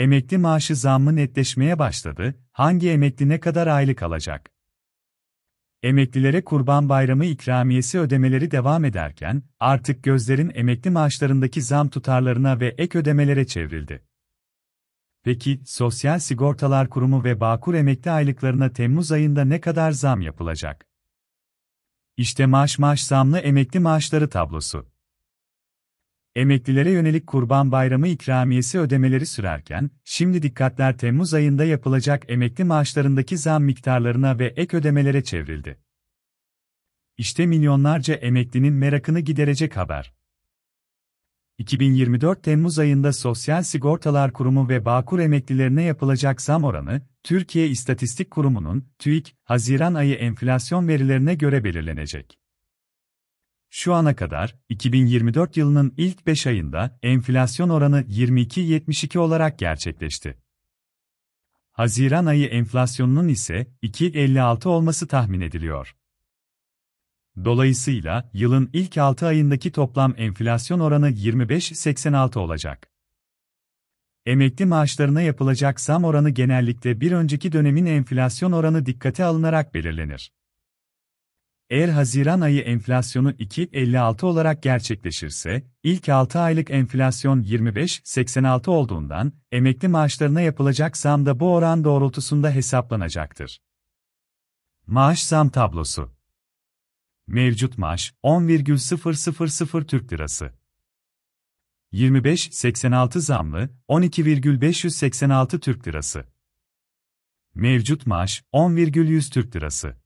Emekli maaşı zammı netleşmeye başladı, hangi emekli ne kadar aylık alacak? Emeklilere Kurban Bayramı ikramiyesi ödemeleri devam ederken, artık gözlerin emekli maaşlarındaki zam tutarlarına ve ek ödemelere çevrildi. Peki, Sosyal Sigortalar Kurumu ve Bağkur emekli aylıklarına Temmuz ayında ne kadar zam yapılacak? İşte maaş maaş zamlı emekli maaşları tablosu. Emeklilere yönelik Kurban Bayramı ikramiyesi ödemeleri sürerken, şimdi dikkatler Temmuz ayında yapılacak emekli maaşlarındaki zam miktarlarına ve ek ödemelere çevrildi. İşte milyonlarca emeklinin merakını giderecek haber. 2024 Temmuz ayında Sosyal Sigortalar Kurumu ve Bağkur emeklilerine yapılacak zam oranı, Türkiye İstatistik Kurumu'nun TÜİK, Haziran ayı enflasyon verilerine göre belirlenecek. Şu ana kadar 2024 yılının ilk 5 ayında enflasyon oranı 22.72 olarak gerçekleşti. Haziran ayı enflasyonunun ise 2.56 olması tahmin ediliyor. Dolayısıyla yılın ilk 6 ayındaki toplam enflasyon oranı 25.86 olacak. Emekli maaşlarına yapılacak zam oranı genellikle bir önceki dönemin enflasyon oranı dikkate alınarak belirlenir. Eğer Haziran ayı enflasyonu 2.56 olarak gerçekleşirse, ilk 6 aylık enflasyon 25.86 olduğundan, emekli maaşlarına yapılacak zam da bu oran doğrultusunda hesaplanacaktır. Maaş zam tablosu Mevcut maaş 10,000 Türk Lirası. 25.86 zamlı 12,586 Türk Lirası. Mevcut maaş 10,100 Türk Lirası.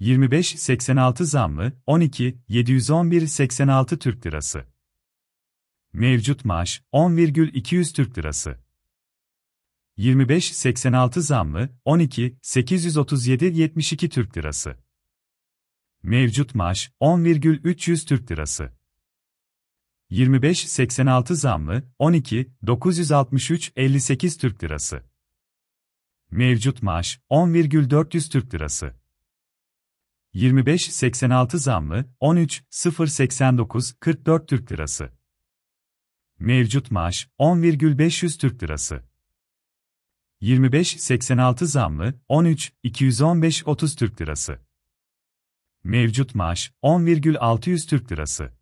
25.86 zammı 12.711.86 Türk Lirası. Mevcut maaş 10,200 Türk Lirası. 25.86 zammı 12.837.72 Türk Lirası. Mevcut maaş 10,300 Türk Lirası. 25.86 zammı 12.963.58 Türk Lirası. Mevcut maaş 10,400 Türk Lirası. 25.86 zamlı 13.089 44 Türk Lirası. Mevcut maaş 10,500 Türk Lirası. 25.86 zamlı 13.215 30 Türk Lirası. Mevcut maaş 10,600 Türk Lirası.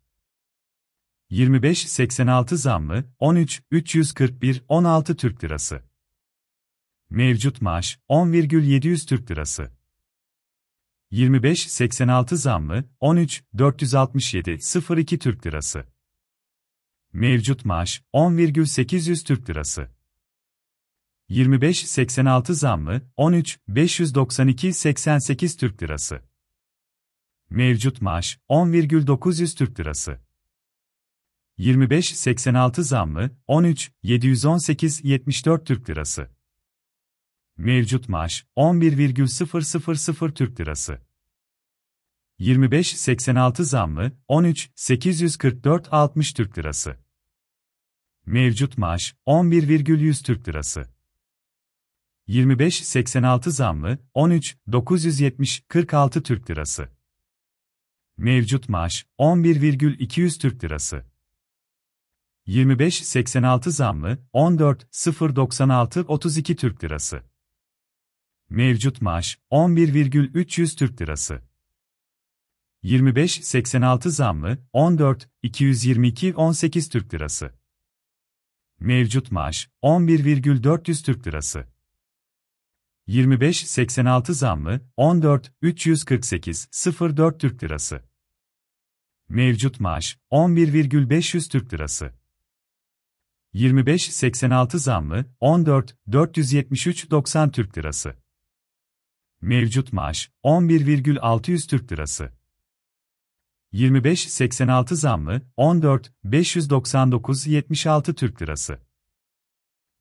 25.86 zamlı 13.341 16 Türk Lirası. Mevcut maaş 10,700 Türk Lirası. 25.86 zamlı 13.467.02 Türk Lirası. Mevcut maaş 10,800 Türk Lirası. 25.86 zamlı 13.592.88 Türk Lirası. Mevcut maaş 10,900 Türk Lirası. 25.86 zamlı 13.718.74 Türk Lirası. Mevcut maaş 11,000 Türk Lirası. 25.86 zamlı 13.844.60 Türk Lirası. Mevcut maaş 11,100 Türk Lirası. 25.86 zamlı 13.970.46 Türk Lirası. Mevcut maaş 11,200 Türk Lirası. 25.86 zamlı 14.096.32 Türk Lirası. Mevcut maaş 11,300 Türk Lirası. 25.86 zamlı 14.222.18 Türk Lirası. Mevcut maaş 11,400 Türk Lirası. 25.86 zamlı 14.348.04 Türk Lirası. Mevcut maaş 11,500 Türk Lirası. 25.86 zamlı 14.473.90 Türk Lirası. Mevcut maaş 11,600 Türk Lirası. 25.86 zamlı 14.599.76 Türk Lirası.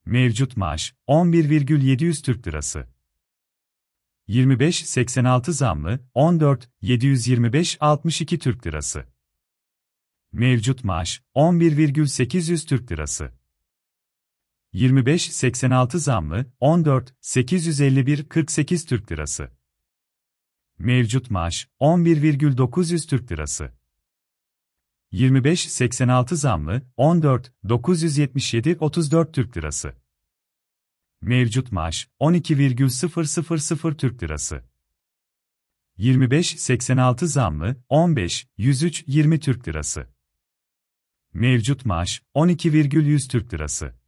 Mevcut maaş 11,700 Türk Lirası. 25.86 zamlı 14.725.62 Türk Lirası. Mevcut maaş 11,800 Türk Lirası. 25.86 zamlı 14.851.48 Türk Lirası. Mevcut maaş 11,900 Türk Lirası. 25.86 zamlı 14.977.34 Türk Lirası. Mevcut maaş 12,000 Türk Lirası. 25.86 zamlı 15.103.20 Türk Lirası. Mevcut maaş 12,100 Türk Lirası.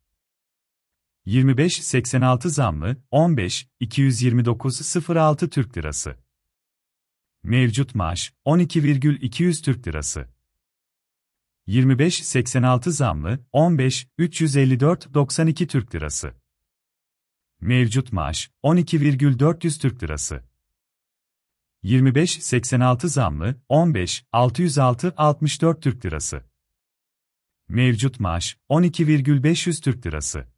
25.86 zamlı 15.229.06 Türk Lirası. Mevcut maaş 12,200 Türk Lirası. 25.86 zamlı 15.354.92 Türk Lirası. Mevcut maaş 12,400 Türk Lirası. 25.86 zamlı 15.606.64 Türk Lirası. Mevcut maaş 12,500 Türk Lirası.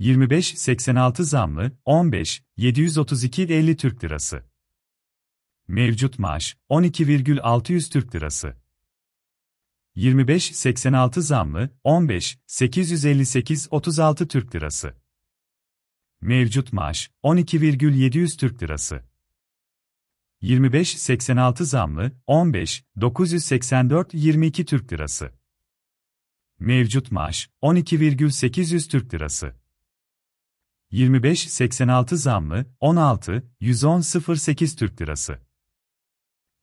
25.86 zamlı 15.732.50 Türk Lirası. Mevcut maaş 12,600 Türk Lirası. 25.86 zamlı 15.858.36 Türk Lirası. Mevcut maaş 12,700 Türk Lirası. 25.86 zamlı 15.984.22 Türk Lirası. Mevcut maaş 12,800 Türk Lirası. 25.86 zammı 16.110.08 Türk Lirası.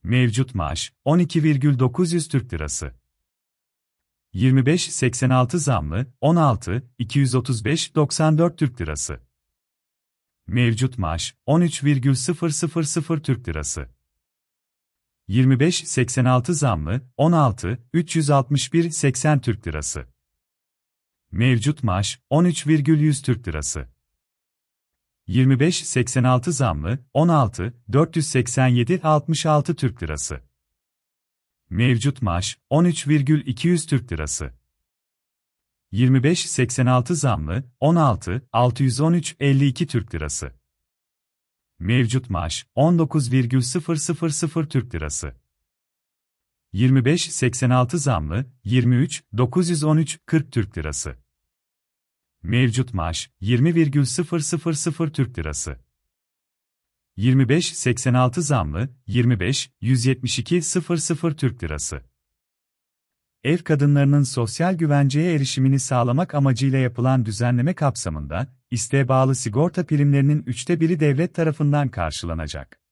Mevcut maaş 12,900 Türk Lirası. 25.86 zammı 16.235.94 Türk Lirası. Mevcut maaş 13,000 Türk Lirası. 25.86 zammı 16.361.80 Türk Lirası. Mevcut maaş 13,100 Türk Lirası. 25.86 zamlı 16 487 66 Türk Lirası. Mevcut maaş 13,200 Türk Lirası. 25.86 zamlı 16 613 52 Türk Lirası. Mevcut maaş 19,000 Türk Lirası. 25.86 zamlı 23 913 40 Türk Lirası. Mevcut maaş 20,000 Türk Lirası. 25.86 zamlı 25.172.00 Türk Lirası. Ev kadınlarının sosyal güvenceye erişimini sağlamak amacıyla yapılan düzenleme kapsamında, isteğe bağlı sigorta primlerinin üçte biri devlet tarafından karşılanacak.